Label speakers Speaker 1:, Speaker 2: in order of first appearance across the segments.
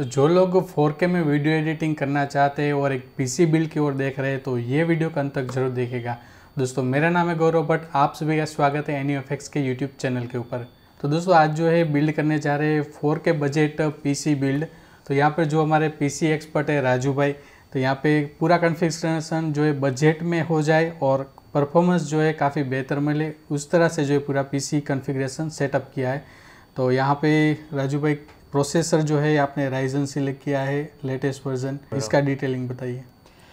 Speaker 1: तो जो लोग 4K में वीडियो एडिटिंग करना चाहते हैं और एक पीसी बिल्ड की ओर देख रहे हैं तो ये वीडियो अंत तक जरूर देखेगा दोस्तों मेरा नाम है गौरव भट्ट आप सभी का स्वागत है एनी e के यूट्यूब चैनल के ऊपर तो दोस्तों आज जो है बिल्ड करने जा रहे हैं फोर बजट पी बिल्ड तो यहाँ पर जो हमारे पी एक्सपर्ट है राजू भाई तो यहाँ पर पूरा कन्फिग्रेशन जो है बजट में हो जाए और परफॉर्मेंस जो है काफ़ी बेहतर मिले उस तरह से जो है पूरा पीसी कॉन्फ़िगरेशन सेटअप किया है तो यहाँ पे राजू भाई प्रोसेसर जो है आपने राइजन सिलेक्ट किया है लेटेस्ट वर्जन इसका डिटेलिंग बताइए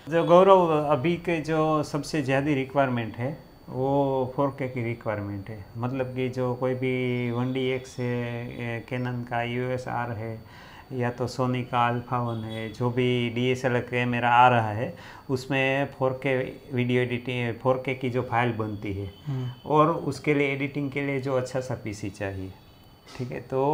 Speaker 2: जो गौरव अभी के जो सबसे ज़्यादा रिक्वायरमेंट है वो फोर के की रिक्वायरमेंट है मतलब कि जो कोई भी वन डी एक्स है कैनन का यू एस आर है या तो सोनी का अल्फा वन है जो भी डी एस एल कैमरा आ रहा है उसमें फोर के वीडियो एडिटिंग फोर के की जो फाइल बनती है हम्म। और उसके लिए एडिटिंग के लिए जो अच्छा सा पीसी चाहिए ठीक है तो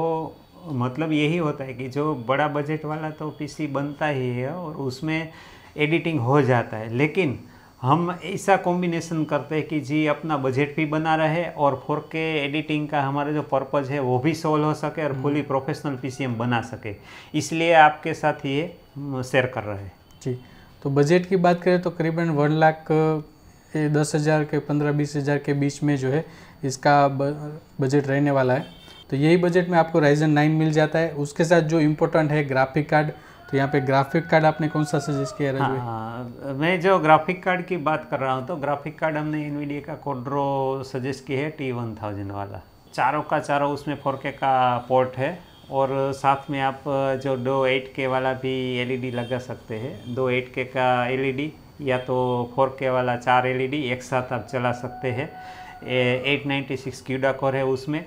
Speaker 2: मतलब यही होता है कि जो बड़ा बजट वाला तो पीसी बनता ही है और उसमें एडिटिंग हो जाता है लेकिन हम ऐसा कॉम्बिनेशन करते हैं कि जी अपना बजट भी बना रहे और फोर के एडिटिंग का हमारा जो पर्पज़ है वो भी सॉल्व हो सके और फुली प्रोफेशनल पी बना सके इसलिए आपके साथ ये शेयर कर रहे हैं
Speaker 1: जी तो बजट की बात करें तो करीबन वन लाख दस हज़ार के पंद्रह बीस हज़ार के बीच में जो है इसका बजट रहने वाला है तो यही बजट में आपको राइजन नाइन मिल जाता है उसके साथ जो इम्पोर्टेंट है ग्राफिक कार्ड तो यहाँ पे ग्राफिक कार्ड आपने कौन सा सजेस्ट किया हाँ,
Speaker 2: हाँ,
Speaker 1: मैं जो ग्राफिक
Speaker 2: कार्ड की बात कर रहा हूँ तो ग्राफिक कार्ड हमने इन का कोड्रो सजेस्ट किया है टी वन थाउजेंड वाला चारों का चारों उसमें फोर के का पोर्ट है और साथ में आप जो दो एट के वाला भी एलईडी e लगा सकते हैं दो एट के का एलईडी e या तो फोर के वाला चार एलईडी e एक साथ आप चला सकते हैं eight ninety six CUDA core है उसमें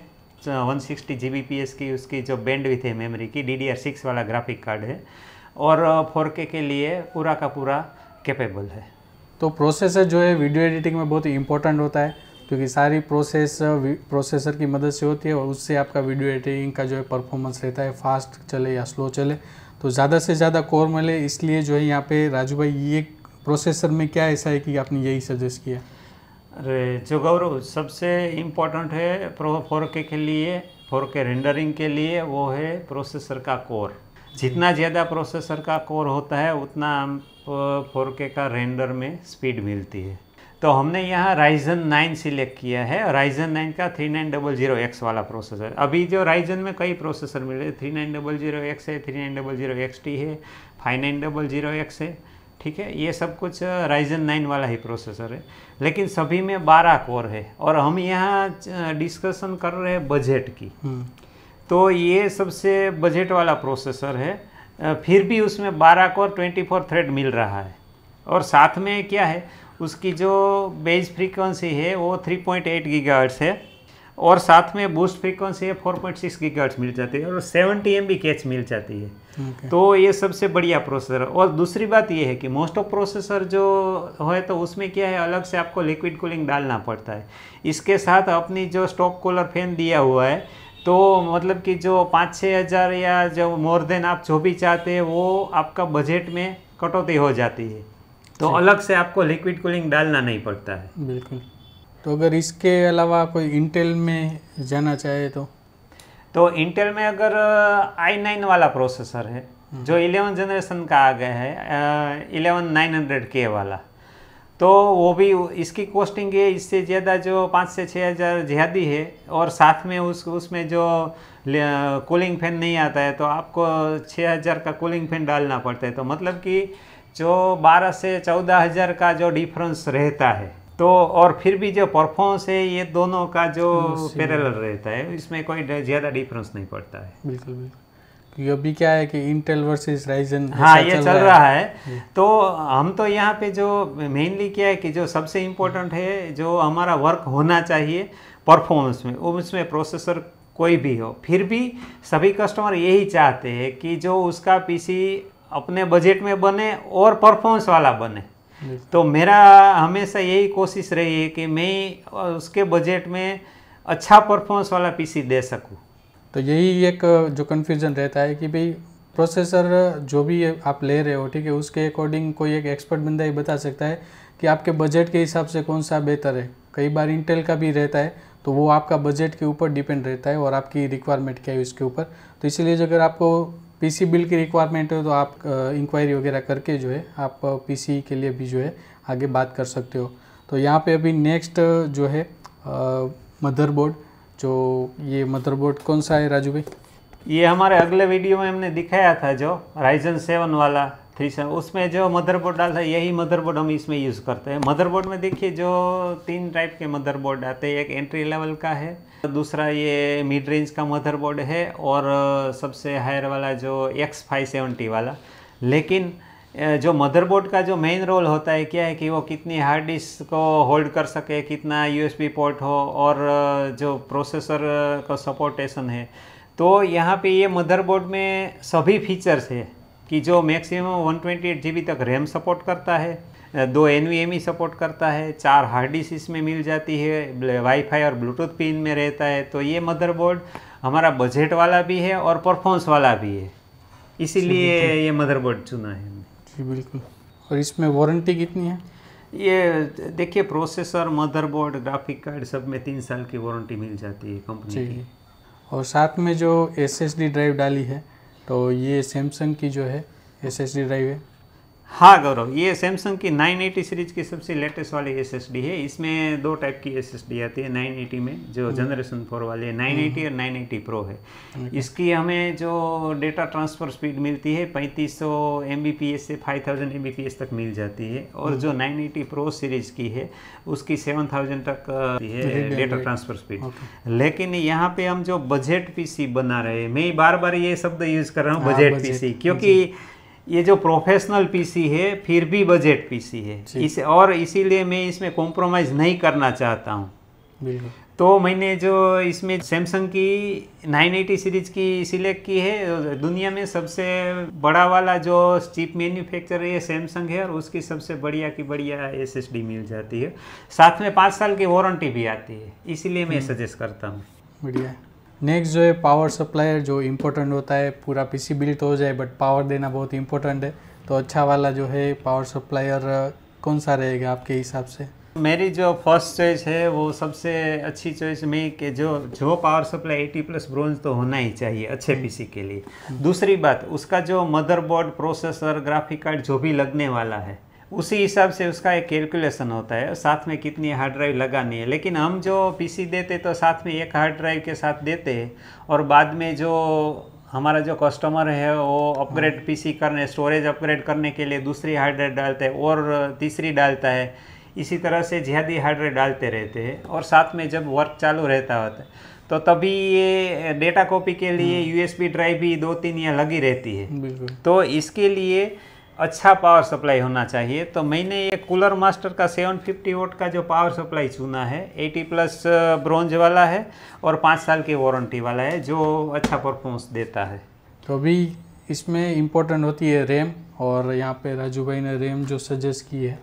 Speaker 2: वन सिक्सटी जी की उसकी जो बैंड भी थे मेमोरी की डी डी आर सिक्स वाला ग्राफिक कार्ड है और फोर के के लिए पूरा का पूरा कैपेबल है
Speaker 1: तो प्रोसेसर जो है वीडियो एडिटिंग में बहुत इंपॉर्टेंट होता है क्योंकि सारी प्रोसेस प्रोसेसर की मदद से होती है और उससे आपका वीडियो एडिटिंग का जो है परफॉर्मेंस रहता है फास्ट चले या स्लो चले तो ज़्यादा से ज़्यादा कोर मिले इसलिए जो है यहाँ पे राजू भाई ये प्रोसेसर में क्या ऐसा है कि आपने यही सजेस्ट किया जो गौरव सबसे इम्पोर्टेंट है
Speaker 2: प्रो फोर के के लिए फोर के रेंडरिंग के लिए वो है प्रोसेसर का कोर जितना ज़्यादा प्रोसेसर का कोर होता है उतना हम फोर के का रेंडर में स्पीड मिलती है तो हमने यहाँ राइजन नाइन सिलेक्ट किया है राइजन नाइन का three nine double zero X वाला प्रोसेसर अभी जो राइजन में कई प्रोसेसर मिले three nine double zero X है three nine double zero X T है five nine double zero X है ठीक है ये सब कुछ राइजन नाइन वाला ही प्रोसेसर है लेकिन सभी में बारह कोर है और हम यहाँ डिस्कशन कर रहे हैं बजट की हम्म। तो ये सबसे बजट वाला प्रोसेसर है फिर भी उसमें बारह कोर ट्वेंटी फोर थ्रेड मिल रहा है और साथ में क्या है उसकी जो बेज फ्रीक्वेंसी है वो थ्री पॉइंट एट गीगाहर्ट्स है और साथ में बूस्ट फ्रीक्वेंसी है 4.6 पॉइंट मिल जाती है और 70 एम कैच मिल जाती है okay. तो ये सबसे बढ़िया प्रोसेसर और दूसरी बात ये है कि मोस्ट ऑफ प्रोसेसर जो है तो उसमें क्या है अलग से आपको लिक्विड कूलिंग डालना पड़ता है इसके साथ अपनी जो स्टॉक कूलर फैन दिया हुआ है तो मतलब कि जो पाँच छः हज़ार या जो मोर देन आप जो भी चाहते हैं वो आपका बजट में कटौती हो जाती है तो अच्छा। अलग से आपको लिक्विड कूलिंग डालना नहीं पड़ता है
Speaker 1: बिल्कुल तो अगर इसके अलावा कोई इंटेल में जाना चाहे तो
Speaker 2: तो इंटेल में अगर आई नाइन वाला प्रोसेसर है हम्म। जो इलेवन जनरेशन का आ गया है इलेवन नाइन हंड्रेड के वाला तो वो भी इसकी कॉस्टिंग है इससे ज़्यादा जो पाँच से छः हज़ार ज़्यादा है और साथ में उस उसमें जो कूलिंग फ़ैन नहीं आता है तो आपको छः हज़ार का कूलिंग फ़ैन डालना पड़ता है तो मतलब कि जो बारह से चौदह हज़ार का जो डिफरेंस रहता है तो और फिर भी जो परफॉर्मेंस है ये दोनों का जो पैरल रहता है इसमें कोई ज़्यादा डिफरेंस नहीं पड़ता है
Speaker 1: बिल्कुल बिल्कुल क्योंकि अभी क्या है कि इंटेल वर्सेस राइजन हाँ ये चल, चल रहा है,
Speaker 2: है। तो हम तो यहाँ पे जो मेनली क्या है कि जो सबसे इम्पोर्टेंट है जो हमारा वर्क होना चाहिए परफॉर्मेंस में उसमें प्रोसेसर कोई भी हो फिर भी सभी कस्टमर यही चाहते हैं कि जो उसका पीसी अपने बजट में बने और परफॉर्मेंस वाला बने तो मेरा हमेशा यही कोशिश रही है कि मैं उसके बजट में अच्छा
Speaker 1: परफॉर्मेंस वाला पीसी दे सकूं तो यही एक जो कन्फ्यूज़न रहता है कि भाई प्रोसेसर जो भी आप ले रहे हो ठीक है उसके अकॉर्डिंग कोई एक एक्सपर्ट बंदा ये बता सकता है कि आपके बजट के हिसाब से कौन सा बेहतर है कई बार इंटेल का भी रहता है तो वो आपका बजट के ऊपर डिपेंड रहता है और आपकी रिक्वायरमेंट क्या है उसके ऊपर तो इसीलिए अगर आपको पीसी बिल की रिक्वायरमेंट हो तो आप इंक्वायरी वगैरह करके जो है आप पीसी के लिए भी जो है आगे बात कर सकते हो तो यहाँ पे अभी नेक्स्ट जो है मदरबोर्ड जो ये मदरबोर्ड कौन सा है राजू भाई
Speaker 2: ये हमारे अगले वीडियो में हमने दिखाया था जो राइजन सेवन वाला थ्री सेवन उसमें जो मदरबोर्ड डालता है यही मदरबोर्ड हम इसमें यूज़ करते हैं मदरबोर्ड में देखिए जो तीन टाइप के मदरबोर्ड आते हैं एक एंट्री लेवल का है दूसरा ये मिड रेंज का मदरबोर्ड है और सबसे हायर वाला जो एक्स फाइव सेवेंटी वाला लेकिन जो मदरबोर्ड का जो मेन रोल होता है क्या है कि वो कितनी हार्ड डिस्क को होल्ड कर सके कितना यूएसबी पोर्ट हो और जो प्रोसेसर का सपोर्टेशन है तो यहाँ पे ये मदरबोर्ड में सभी फीचर्स है कि जो मैक्सिमम 128 ट्वेंटी तक रैम सपोर्ट करता है दो एन सपोर्ट करता है चार हार्ड डिस्क इसमें मिल जाती है वाईफाई और ब्लूटूथ पिन में रहता है तो ये मदरबोर्ड हमारा बजट वाला भी है और परफॉर्मेंस वाला भी है इसीलिए ये मदरबोर्ड चुना है
Speaker 1: जी बिल्कुल और इसमें वारंटी कितनी है
Speaker 2: ये देखिए प्रोसेसर मदरबोर्ड ग्राफिक कार्ड सब में तीन साल की वारंटी मिल जाती है कंपनी की
Speaker 1: और साथ में जो एस ड्राइव डाली है तो ये सैमसंग की जो है एस ड्राइव है हाँ गौरव ये सैमसंग की 980 सीरीज की
Speaker 2: सबसे लेटेस्ट वाली एसएसडी है इसमें दो टाइप की एसएसडी आती है 980 में जो जनरेशन हम्म। फोर वाली है एटी हम्म। और 980 प्रो है अच्छा। इसकी हमें जो डेटा ट्रांसफ़र स्पीड मिलती है 3500 एस से 5000 एस तक मिल जाती है और हम्म। जो 980 प्रो सीरीज की है उसकी 7000 तक है डेटा ट्रांसफ़र स्पीड लेकिन यहाँ पे हम जो बजट सी बना रहे हैं मैं बार बार ये शब्द यूज़ कर रहा हूँ बजट हाँ, सी क्योंकि ये जो प्रोफेशनल पीसी है फिर भी बजट पीसी है इस और इसीलिए मैं इसमें कॉम्प्रोमाइज़ नहीं करना चाहता हूँ तो मैंने जो इसमें सैमसंग की 980 सीरीज की सिलेक्ट की है दुनिया में सबसे बड़ा वाला जो चीप मैन्युफैक्चर है सैमसंग है और उसकी सबसे बढ़िया की बढ़िया एसएसडी मिल जाती है साथ में पाँच साल की वारंटी भी आती है इसीलिए मैं सजेस्ट हम्म। करता हूँ
Speaker 1: बढ़िया नेक्स्ट जो है पावर सप्लायर जो इम्पोर्टेंट होता है पूरा पीसी बिल्ट हो जाए बट पावर देना बहुत इम्पोर्टेंट है तो अच्छा वाला जो है पावर सप्लायर कौन सा रहेगा आपके हिसाब से
Speaker 2: मेरी जो फर्स्ट चॉइस है वो सबसे अच्छी चॉइस में कि जो जो पावर सप्लाई 80 प्लस ब्रोंज तो होना ही चाहिए अच्छे पीसी हम्म। के लिए हम्म। दूसरी बात उसका जो मदरबोर्ड प्रोसेसर ग्राफिक कार्ड जो भी लगने वाला है उसी हिसाब से उसका एक कैलकुलेशन होता है साथ में कितनी हार्ड ड्राइव लगानी है लेकिन हम जो पीसी देते तो साथ में एक हार्ड ड्राइव के साथ देते हैं और बाद में जो हमारा जो कस्टमर है वो अपग्रेड पीसी हाँ। करने स्टोरेज अपग्रेड करने के लिए दूसरी हार्ड ड्राइव डालते हैं और तीसरी डालता है इसी तरह से ज़्यादा हार्ड ड्राइव डालते रहते हैं और साथ में जब वर्क चालू रहता होता है तो तभी ये डेटा कॉपी के लिए यूएसबी हाँ। ड्राइव भी दो तीन या लगी रहती है तो इसके लिए अच्छा पावर सप्लाई होना चाहिए तो मैंने ये कूलर मास्टर का 750 वोट का जो पावर सप्लाई चुना है 80 प्लस ब्रॉन्ज वाला है और पाँच साल की वारंटी वाला है जो अच्छा परफॉर्मेंस देता है
Speaker 1: तो अभी इसमें इम्पोर्टेंट होती है रैम और यहाँ पे राजू भाई ने रैम जो सजेस्ट की है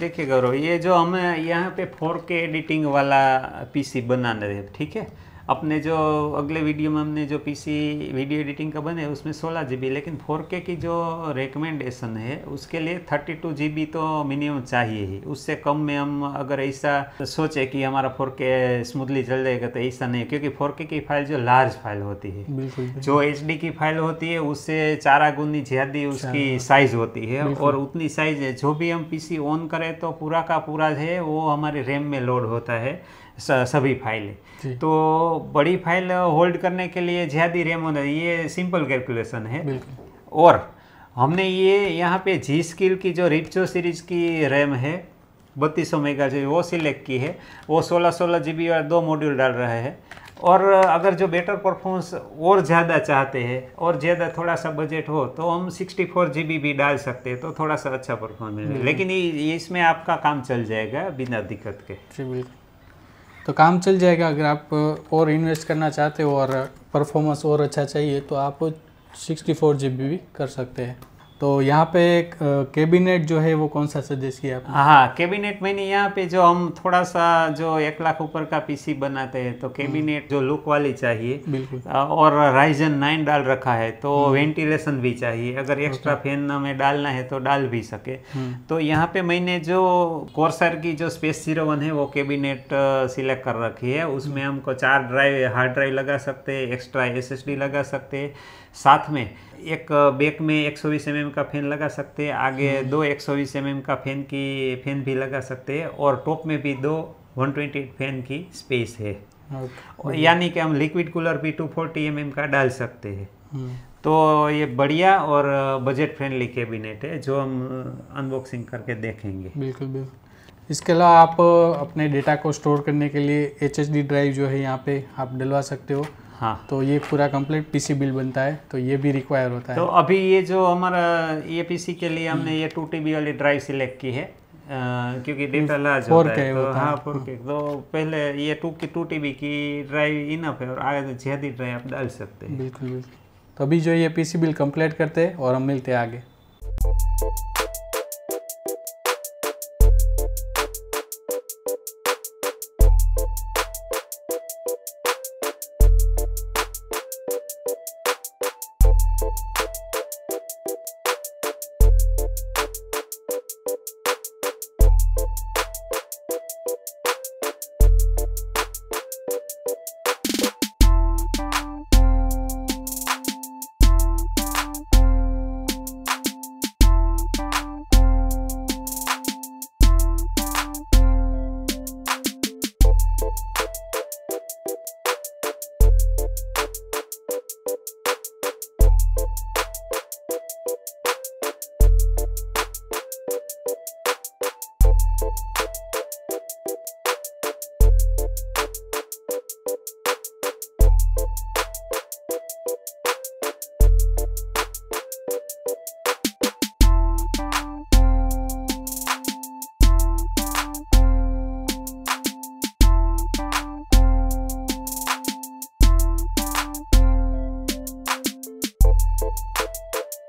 Speaker 2: देखिए गौरव ये जो हमें यहाँ पे फोर एडिटिंग वाला पी बनाना है ठीक है अपने जो अगले वीडियो में हमने जो पीसी वीडियो एडिटिंग का बने उसमें सोलह जी लेकिन फोर के की जो रिकमेंडेशन है उसके लिए थर्टी टू जी तो मिनिमम चाहिए ही उससे कम में हम अगर ऐसा सोचे कि हमारा फोर के स्मूथली चल जाएगा तो ऐसा नहीं क्योंकि फोर के की फाइल जो लार्ज फाइल होती है बिल्कुल, जो एच की फाइल होती है उससे चारा गुनी ज्यादा उसकी साइज होती है और उतनी साइज है जो भी हम सी ऑन करें तो पूरा का पूरा है वो हमारे रैम में लोड होता है सभी फाइलें तो बड़ी फाइल होल्ड करने के लिए ज़्यादा रैम होना ये सिंपल कैलकुलेशन है और हमने ये यहाँ पे जी स्किल की जो रिप्चो सीरीज़ की रैम है बत्तीस सौ मेगा जी वो सिलेक्ट की है वो सोलह सोलह जी बी और दो मॉड्यूल डाल रहे हैं और अगर जो बेटर परफॉर्मेंस और ज़्यादा चाहते हैं और ज़्यादा थोड़ा सा बजट हो तो हम सिक्सटी फोर जी बी भी डाल सकते हैं तो थोड़ा सा अच्छा परफॉर्मेंस लेकिन इसमें आपका
Speaker 1: काम चल जाएगा बिना दिक्कत के तो काम चल जाएगा अगर आप और इन्वेस्ट करना चाहते हो और परफॉर्मेंस और अच्छा चाहिए तो आप सिक्सटी फोर जी बी भी कर सकते हैं तो यहाँ पे कैबिनेट जो है वो कौन सा सजेस्ट किया आपने हाँ
Speaker 2: कैबिनेट मैंने यहाँ पे जो हम थोड़ा सा जो एक लाख ऊपर का पीसी बनाते हैं तो कैबिनेट हम्म। जो लुक वाली चाहिए बिल्कुल और राइजन नाइन डाल रखा है तो वेंटिलेशन हम्म। भी चाहिए अगर एक्स्ट्रा फैन हमें डालना है तो डाल भी सके हम्म। तो यहाँ पे मैंने जो कोर्सर की जो स्पेस जीरो वन है वो कैबिनेट सिलेक्ट कर रखी है उसमें हमको चार ड्राइव हार्ड ड्राइव लगा सकते हैं एक्स्ट्रा एस लगा सकते हैं साथ में एक बैक में 120 mm का फैन लगा सकते हैं आगे हम्म। दो 120 mm का फैन की फैन भी लगा सकते हैं और टॉप में भी दो 128 फैन की स्पेस है यानी कि हम लिक्विड कूलर भी 240 फोर्टी mm का डाल सकते हैं हम्म। तो ये बढ़िया और बजट फ्रेंडली कैबिनेट है जो हम अनबॉक्सिंग करके देखेंगे
Speaker 1: बिल्कुल बिल्कुल इसके अलावा आप अपने डेटा को स्टोर करने के लिए एच ड्राइव जो है यहाँ पे आप डलवा सकते हो हाँ तो ये पूरा कंप्लीट पीसी बिल बनता है तो ये भी रिक्वायर होता है तो
Speaker 2: अभी ये जो हमारा ये e पीसी के लिए हम्म। हमने ये टू टी वाली ड्राइव सिलेक्ट की है आ, क्योंकि डेटा लार्ज होता है तो हाँ फोर हम्म। के तो पहले ये टू की टू टीबी की ड्राइव
Speaker 1: इनफ है और आगे तो ज्यादा ड्राइव आप डाल सकते हैं बिल्कुल बिल्कुल तो अभी जो ये पी सी बिल कम्प्लीट करते हैं और हम मिलते हैं आगे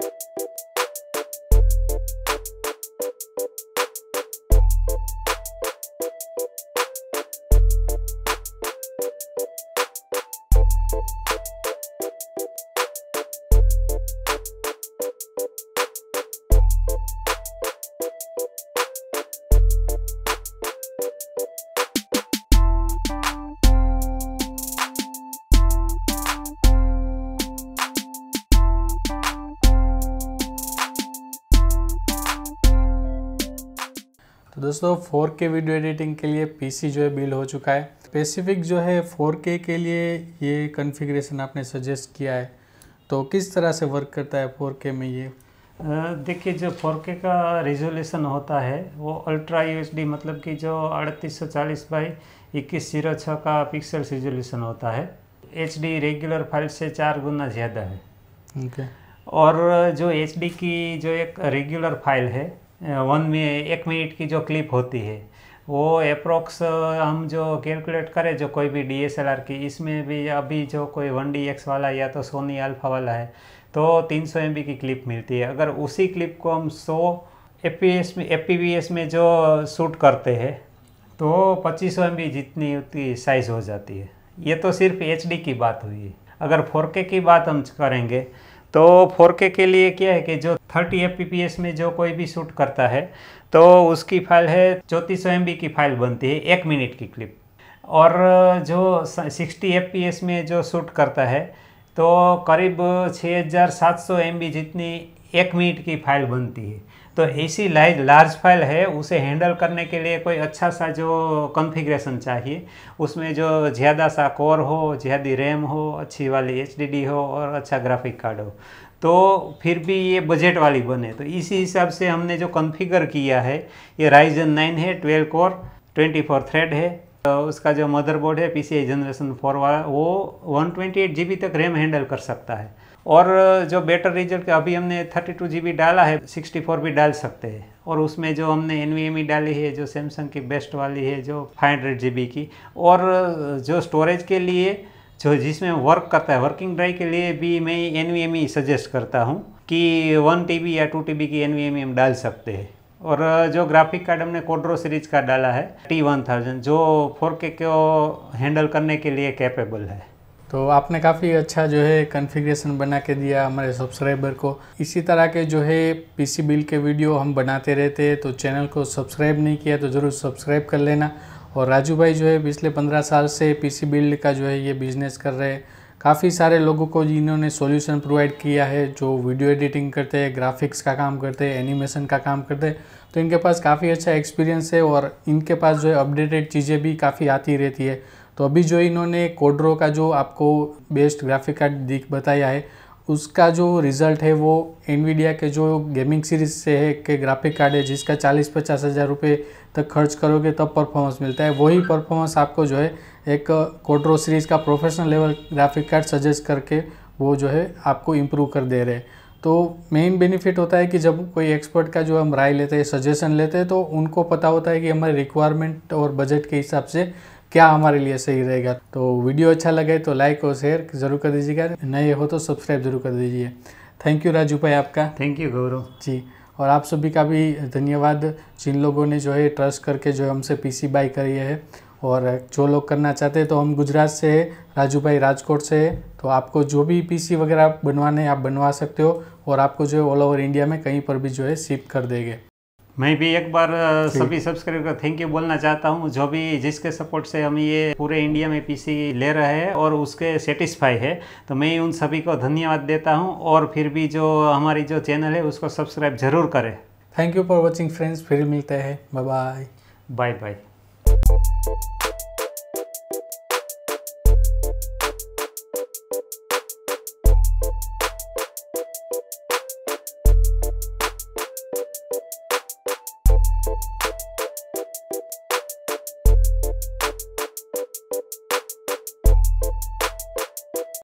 Speaker 1: Thank you तो दोस्तों 4K वीडियो एडिटिंग के लिए पीसी जो है बिल्ड हो चुका है स्पेसिफिक जो है 4K के लिए ये कन्फिग्रेशन आपने सजेस्ट किया है तो किस तरह से वर्क करता है 4K में ये देखिए जो 4K का रेजोल्यूशन होता है वो अल्ट्रा यू
Speaker 2: मतलब कि जो अड़तीस सौ चालीस बाई इक्कीस जीरो छः का पिक्सल रेजोल्यूशन होता है एच रेगुलर फाइल से चार गुना ज़्यादा है okay. और जो एच की जो एक रेगुलर फाइल है वन में एक मिनट की जो क्लिप होती है वो अप्रोक्स हम जो कैलकुलेट करें जो कोई भी डीएसएलआर की इसमें भी अभी जो कोई वन डी एक्स वाला या तो सोनी अल्फा वाला है तो 300 सौ की क्लिप मिलती है अगर उसी क्लिप को हम 100 एपीएस में एपीवीएस में जो शूट करते हैं तो 2500 सौ जितनी उतनी साइज़ हो जाती है ये तो सिर्फ एच की बात हुई अगर फोर की बात हम करेंगे तो 4K के लिए क्या है कि जो 30 fps में जो कोई भी शूट करता है तो उसकी फाइल है चौंतीस सौ की फाइल बनती है एक मिनट की क्लिप और जो 60 fps में जो शूट करता है तो करीब 6700 हज़ार जितनी एक मिनट की फाइल बनती है तो ऐसी लार्ज फाइल है उसे हैंडल करने के लिए कोई अच्छा सा जो कॉन्फ़िगरेशन चाहिए उसमें जो ज़्यादा सा कोर हो ज़्यादा रैम हो अच्छी वाली एच हो और अच्छा ग्राफिक कार्ड हो तो फिर भी ये बजट वाली बने तो इसी हिसाब से हमने जो कॉन्फ़िगर किया है ये राइजन नाइन है twelve core twenty four thread है तो उसका जो मदरबोर्ड है पीसीआई जनरेशन फोर वाला वो one twenty eight G B तक रैम हैंडल कर सकता है और जो बेटर रिजल्ट अभी हमने 32 जीबी डाला है 64 भी डाल सकते हैं और उसमें जो हमने एन डाली है जो सैमसंग की बेस्ट वाली है जो 500 जीबी की और जो स्टोरेज के लिए जो जिसमें वर्क करता है वर्किंग ड्राइव के लिए भी मैं एन सजेस्ट करता हूँ कि वन टी या टू टी की एन हम डाल सकते हैं और जो ग्राफिक कार्ड हमने कोड्रो सीरीज का डाला है टी वन थाउजेंड जो फोर के को हैंडल करने के लिए कैपेबल है
Speaker 1: तो आपने काफ़ी अच्छा जो है कन्फिग्रेशन बना के दिया हमारे सब्सक्राइबर को इसी तरह के जो है पीसी बिल के वीडियो हम बनाते रहते हैं तो चैनल को सब्सक्राइब नहीं किया तो ज़रूर सब्सक्राइब कर लेना और राजू भाई जो है पिछले पंद्रह साल से पीसी बिल्ड का जो है ये बिज़नेस कर रहे हैं काफ़ी सारे लोगों को जिन्होंने सोल्यूशन प्रोवाइड किया है जो वीडियो एडिटिंग करते हैं ग्राफिक्स का काम करते हैं एनिमेशन का काम करते हैं तो इनके पास काफ़ी अच्छा एक्सपीरियंस है और इनके पास जो है अपडेटेड चीज़ें भी काफ़ी आती रहती है तो अभी जो इन्होंने कोड्रो का जो आपको बेस्ट ग्राफिक कार्ड दिख बताया है उसका जो रिज़ल्ट है वो एनवीडिया के जो गेमिंग सीरीज से है के ग्राफिक कार्ड है जिसका चालीस पचास हज़ार रुपये तक खर्च करोगे तब परफॉर्मेंस मिलता है वही परफॉर्मेंस आपको जो है एक कोड्रो सीरीज़ का professional level graphic card suggest करके वो जो है आपको इम्प्रूव कर दे रहे हैं तो मेन बेनिफिट होता है कि जब कोई एक्सपर्ट का जो हम राय लेते हैं सजेशन लेते हैं तो उनको पता होता है कि हमारे रिक्वायरमेंट और बजट के हिसाब से क्या हमारे लिए सही रहेगा तो वीडियो अच्छा लगे तो लाइक और शेयर जरूर कर दीजिएगा नए हो तो सब्सक्राइब जरूर कर दीजिए थैंक यू राजू भाई आपका थैंक यू गौरव जी और आप सभी का भी धन्यवाद जिन लोगों ने जो है ट्रस्ट करके जो हमसे पी सी बाई करी है और जो लोग करना चाहते हैं तो हम गुजरात से है राजू भाई राजकोट से है तो आपको जो भी पीसी वगैरह बनवाने आप बनवा सकते हो और आपको जो है ऑल ओवर इंडिया में कहीं पर भी जो है शिफ्ट कर देंगे
Speaker 2: मैं भी एक बार सभी सब्सक्राइबर का थैंक यू बोलना चाहता हूँ जो भी जिसके सपोर्ट से हम ये पूरे इंडिया में पीसी ले रहे हैं और उसके सेटिस्फाई है तो मैं उन सभी को धन्यवाद देता हूँ और फिर भी जो हमारी जो चैनल है उसको सब्सक्राइब जरूर करें
Speaker 1: thank you for watching friends फिर मिलते हैं बाय बाय बाय